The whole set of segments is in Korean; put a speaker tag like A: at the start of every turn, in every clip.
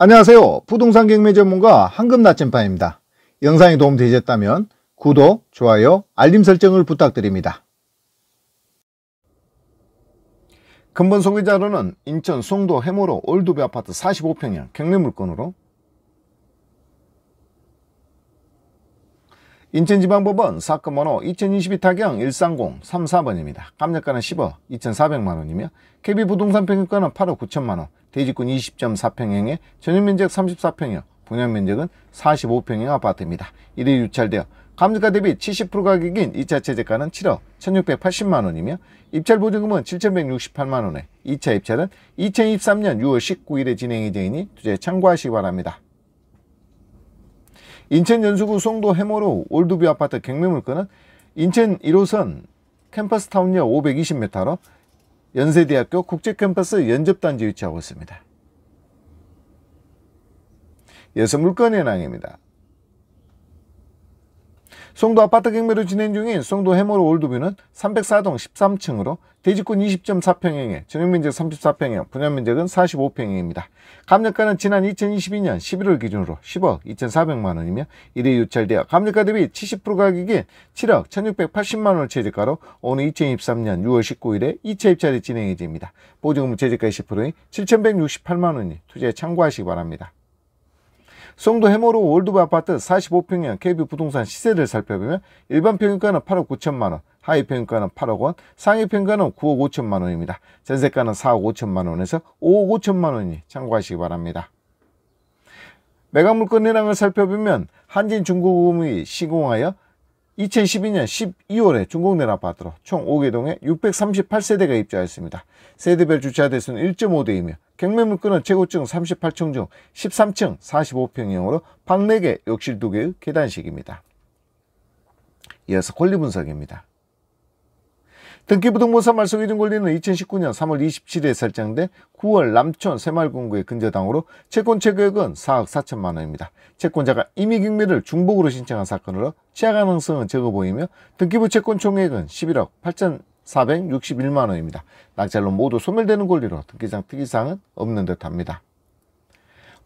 A: 안녕하세요. 부동산 경매 전문가 황금 나침반입니다. 영상이 도움되셨다면 구독, 좋아요, 알림 설정을 부탁드립니다. 근본 소개자료는 인천 송도 해모로 올드비 아파트 45평형 경매 물건으로 인천지방법원 사건 번호 2022 타경 130 34번입니다. 감정가는 10억 2,400만원이며 KB부동산 평균가는 8억 9천만원, 대지권 20.4평형에 전용면적 34평형, 분양면적은 45평형 아파트입니다. 이래 유찰되어 감정가 대비 70% 가격인 2차 최저가는 7억 1680만원이며 입찰보증금은 7168만원에 2차 입찰은 2023년 6월 19일에 진행 예정니 투자에 참고하시기 바랍니다. 인천 연수구 송도 해모로 올드뷰 아파트 경매물건은 인천 1호선 캠퍼스 타운역 520m로 연세대학교 국제캠퍼스 연접단지 위치하고 있습니다. 여서 물건의 낭입니다. 송도 아파트 경매로 진행 중인 송도 해모로 올드뷰는 304동 13층으로 대지권 20.4평형에 전용면적 34평형, 분양면적은 45평형입니다. 감정가는 지난 2022년 11월 기준으로 10억 2,400만원이며 이래 유찰되어 감정가 대비 70% 가격인 7억 1,680만원을 최저가로 오늘 2023년 6월 19일에 2차 입찰이 진행이 됩니다. 보증금 최저가 10%인 7,168만원이 투자에 참고하시기 바랍니다. 송도 해모로 월드바 아파트 45평형 KB 부동산 시세를 살펴보면 일반 평균가는 8억 9천만원, 하위 평가는 8억 원, 상위 평가는 9억 5천만 원입니다. 전세가는 4억 5천만 원에서 5억 5천만 원이 참고하시기 바랍니다. 매각물건 인항을 살펴보면 한진중공업이 시공하여 2012년 12월에 중공된 아파트로 총 5개동에 638세대가 입주하였습니다. 세대별 주차 대수는 1.5대이며 경매물건은 최고층 38층 중 13층 45평형으로 방 4개, 욕실 2개의 계단식입니다. 이어서 권리 분석입니다. 등기부등본사 말소기준 권리는 2019년 3월 27일에 설정된 9월 남촌 새마을공구의 근저당으로 채권 체결액은 4억 4천만 원입니다. 채권자가 이미 경매를 중복으로 신청한 사건으로 취하 가능성은 적어 보이며 등기부 채권 총액은 11억 8천 461만 원입니다. 낙찰로 모두 소멸되는 권리로 특기상 특이사항은 없는 듯합니다.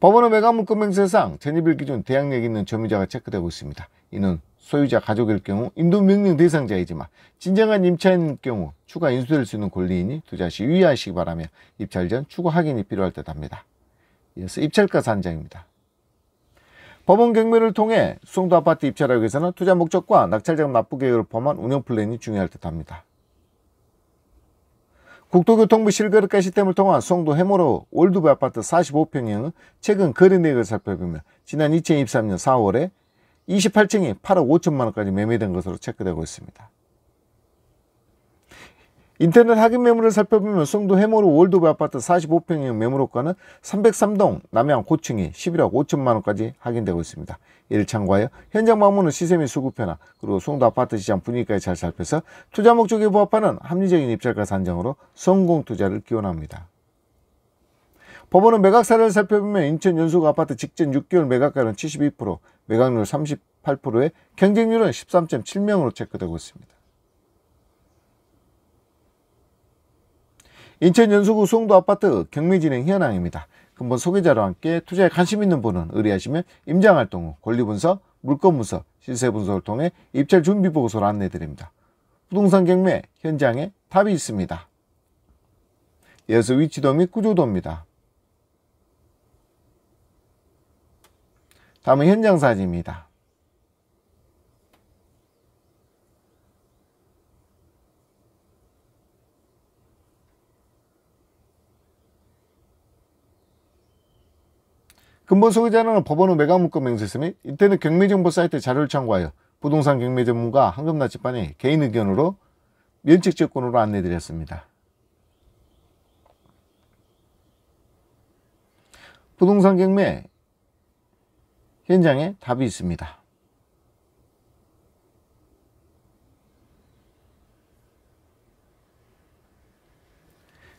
A: 법원의 매각물 금행세상 전입일 기준 대항력 있는 점유자가 체크되고 있습니다. 이는 소유자 가족일 경우 인도명령 대상자이지만 진정한 임차인일 경우 추가 인수될 수 있는 권리이니 투자 시 유의하시기 바라며 입찰 전 추가 확인이 필요할 듯 합니다. 이어서 입찰가 산정입니다. 법원 경매를 통해 수송도 아파트 입찰하기 위해서는 투자 목적과 낙찰자금 납부 계획을 포함한 운영 플랜이 중요할 듯 합니다. 국토교통부 실거래가 시스템을 통한 송도 해모로 올드브 아파트 45평형 최근 거래내역을 살펴보면 지난 2023년 4월에 28층이 8억 5천만원까지 매매된 것으로 체크되고 있습니다. 인터넷 확인 매물을 살펴보면 송도 해모로 월드브 아파트 45평형 매물호가는 303동 남양 고층이 11억 5천만원까지 확인되고 있습니다. 이를 참고하여 현장 방문은 시세 및 수급 변화 그리고 송도 아파트 시장 분위기까지 잘 살펴서 투자 목적에 부합하는 합리적인 입찰가 산정으로 성공 투자를 기원합니다. 법원은 매각 사례를 살펴보면 인천 연수구 아파트 직전 6개월 매각가는 72%, 매각률 38%에 경쟁률은 13.7명으로 체크되고 있습니다. 인천 연수구 수홍도 아파트 경매진행 현황입니다. 금번 소개자와 함께 투자에 관심 있는 분은 의뢰하시면 임장활동 후 권리분석, 물건분석, 시세분석을 통해 입찰 준비보고서를 안내드립니다. 부동산 경매 현장에 답이 있습니다. 이어서 위치도 및 구조도입니다. 다음은 현장 사진입니다. 근본 소유자는 법원의 매각문건 명세서및니 이때는 경매정보 사이트 자료를 참고하여 부동산 경매 전문가 황금나 집반이 개인 의견으로 면책 조건으로 안내드렸습니다. 부동산 경매 현장에 답이 있습니다.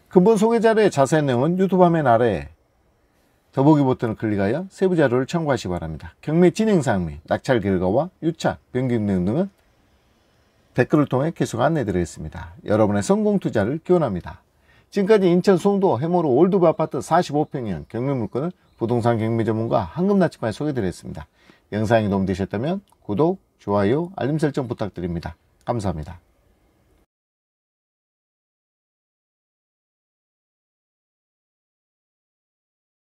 A: 근본 소개자료의 자세한 내용은 유튜브 화면 아래 더보기 버튼을 클릭하여 세부 자료를 참고하시기 바랍니다. 경매 진행사항 및 낙찰 결과와 유차, 변경 등등은 댓글을 통해 계속 안내드리겠습니다. 여러분의 성공 투자를 기원합니다. 지금까지 인천 송도 해모로 올드브 아파트 45평형 경매 물건을 부동산 경매 전문가 한금나치마에 소개드렸습니다. 영상이 도움되셨다면 구독, 좋아요, 알림 설정 부탁드립니다. 감사합니다.